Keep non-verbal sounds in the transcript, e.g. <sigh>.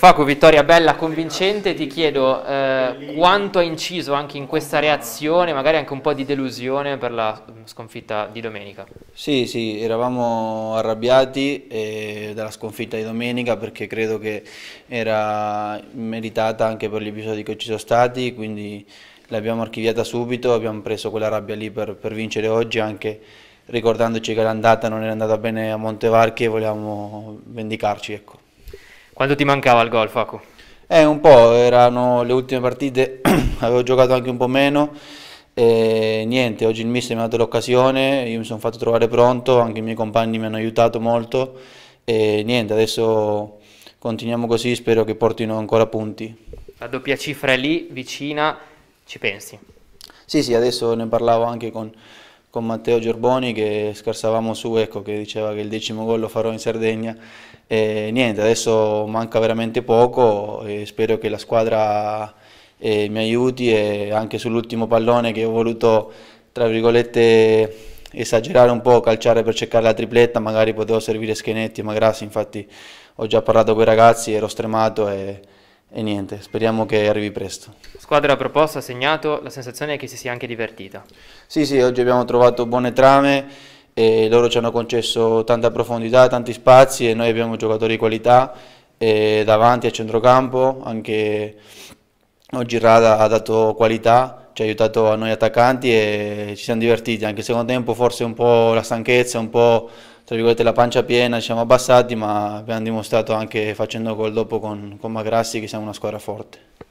Faco, vittoria bella, convincente, ti chiedo eh, quanto ha inciso anche in questa reazione, magari anche un po' di delusione per la mm, sconfitta di domenica. Sì, sì, eravamo arrabbiati eh, dalla sconfitta di domenica perché credo che era meritata anche per gli episodi che ci sono stati, quindi l'abbiamo archiviata subito, abbiamo preso quella rabbia lì per, per vincere oggi anche ricordandoci che l'andata non era andata bene a Montevarchi e volevamo vendicarci. Ecco. Quanto ti mancava il gol, Facu? Eh, un po', erano le ultime partite, <clears throat> avevo giocato anche un po' meno. E niente, oggi il mister mi ha dato l'occasione, io mi sono fatto trovare pronto, anche i miei compagni mi hanno aiutato molto e niente, adesso continuiamo così, spero che portino ancora punti. La doppia cifra è lì, vicina, ci pensi? Sì, sì, adesso ne parlavo anche con, con Matteo Giorboni che scarsavamo su, ecco, che diceva che il decimo gol lo farò in Sardegna. E niente, adesso manca veramente poco e spero che la squadra eh, mi aiuti e anche sull'ultimo pallone che ho voluto, tra virgolette, esagerare un po', calciare per cercare la tripletta, magari potevo servire Schenetti e Magrassi, infatti ho già parlato con i ragazzi, ero stremato e e niente, speriamo che arrivi presto. Squadra proposta, segnato, la sensazione è che si sia anche divertita. Sì, sì, oggi abbiamo trovato buone trame e loro ci hanno concesso tanta profondità, tanti spazi e noi abbiamo giocatori di qualità davanti a centrocampo, anche oggi Rada ha dato qualità, ci ha aiutato a noi attaccanti e ci siamo divertiti, anche secondo tempo forse un po' la stanchezza, un po' tra virgolette la pancia piena, ci siamo abbassati, ma abbiamo dimostrato anche facendo gol dopo con, con Magrassi che siamo una squadra forte.